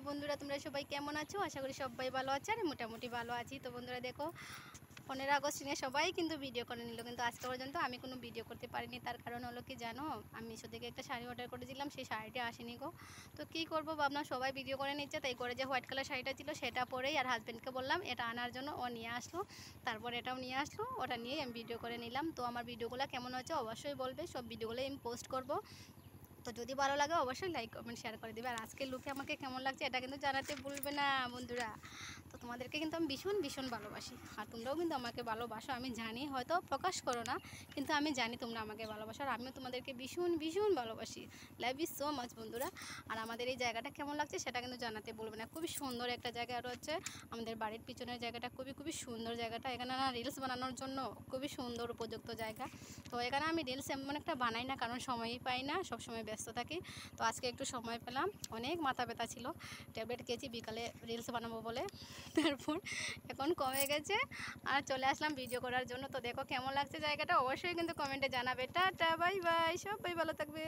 তো বন্ধুরা তোমরা সবাই কেমন আছো আশা করি সবাই ভালো আছে আর মোটামুটি ভালো আছি তো বন্ধুরা দেখো পনেরো আগস্ট নিয়ে সবাই কিন্তু ভিডিও করে নিল কিন্তু আজকে পর্যন্ত আমি কোনো ভিডিও করতে পারিনি তার কারণ হলো কি জানো আমি মিশো থেকে একটা শাড়ি অর্ডার করেছিলাম সেই শাড়িটা আসেনি গো তো কী করবো ভাবনা সবাই ভিডিও করে নিচ্ছে তাই করে যে হোয়াইট কালার শাড়িটা ছিল সেটা পরেই আর হাজব্যান্ডকে বললাম এটা আনার জন্য ও নিয়ে আসলো তারপর এটাও নিয়ে আসলো ওটা নিয়েই আমি ভিডিও করে নিলাম তো আমার ভিডিওগুলো কেমন হচ্ছে অবশ্যই বলবে সব ভিডিওগুলোই আমি পোস্ট করবো তো যদি ভালো লাগে অবশ্যই লাইক কমেন্ট শেয়ার করে দেবে আর আজকের লুকে আমাকে কেমন লাগছে এটা কিন্তু জানাতে ভুলবে না বন্ধুরা তো তোমাদেরকে কিন্তু আমি ভীষণ ভীষণ ভালোবাসি আর তোমরাও কিন্তু আমাকে ভালোবাসো আমি জানি হয়তো প্রকাশ করো না কিন্তু আমি জানি তোমরা আমাকে ভালোবাসো আর আমিও তোমাদেরকে ভীষণ ভীষণ ভালোবাসি লাভ ইজ সো মাছ বন্ধুরা আর আমাদের এই জায়গাটা কেমন লাগছে সেটা কিন্তু জানাতে বলবে না খুবই সুন্দর একটা জায়গা আর হচ্ছে আমাদের বাড়ির পিছনের জায়গাটা খুবই খুবই সুন্দর জায়গাটা এখানে না রিলস বানানোর জন্য খুবই সুন্দর উপযুক্ত জায়গা তো এখানে আমি রিলস এমন একটা বানাই না কারণ সময়ই পাই না সবসময় ব্যস্ত ব্যস্ত থাকি তো আজকে একটু সময় পেলাম অনেক মাথা ব্যথা ছিল ট্যাবলেট খেয়েছি বিকালে রিলস বানাবো বলে তারপর এখন কমে গেছে আর চলে আসলাম ভিডিও করার জন্য তো দেখো কেমন লাগছে জায়গাটা অবশ্যই কিন্তু কমেন্টে জানাবে টাটা বাই বাই সবাই ভালো থাকবে